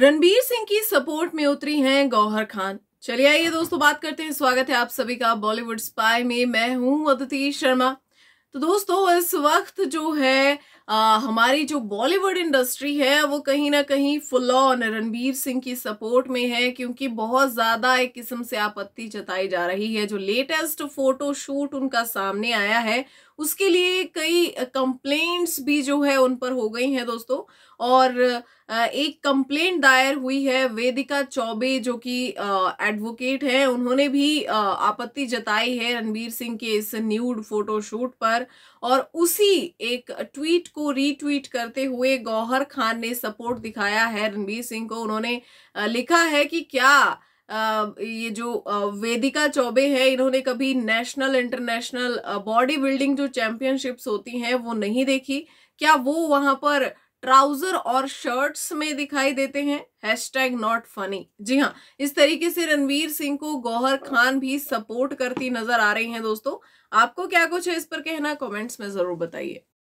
रणबीर सिंह की सपोर्ट में उतरी हैं गौहर खान चलिए आइए दोस्तों बात करते हैं स्वागत है आप सभी का बॉलीवुड स्पाई में मैं हूं अदिति शर्मा तो दोस्तों इस वक्त जो है आ, हमारी जो बॉलीवुड इंडस्ट्री है वो कहीं ना कहीं फुल ऑन रणबीर सिंह की सपोर्ट में है क्योंकि बहुत ज़्यादा एक किस्म से आपत्ति जताई जा रही है जो लेटेस्ट फोटो शूट उनका सामने आया है उसके लिए कई कंप्लेंट्स भी जो है उन पर हो गई हैं दोस्तों और एक कंप्लेंट दायर हुई है वेदिका चौबे जो कि एडवोकेट हैं उन्होंने भी आपत्ति जताई है रणबीर सिंह के इस न्यूड फोटोशूट पर और उसी एक ट्वीट को रीट्वीट करते हुए गौहर खान ने सपोर्ट दिखाया है रणबीर सिंह को उन्होंने लिखा है कि क्या ये जो वेदिका चौबे हैं इन्होंने कभी नेशनल इंटरनेशनल बॉडी बिल्डिंग जो चैंपियनशिप्स होती हैं वो नहीं देखी क्या वो वहां पर ट्राउजर और शर्ट्स में दिखाई देते हैं हैश टैग नॉट फनी जी हाँ इस तरीके से रणवीर सिंह को गौहर खान भी सपोर्ट करती नजर आ रही हैं दोस्तों आपको क्या कुछ है इस पर कहना कमेंट्स में जरूर बताइए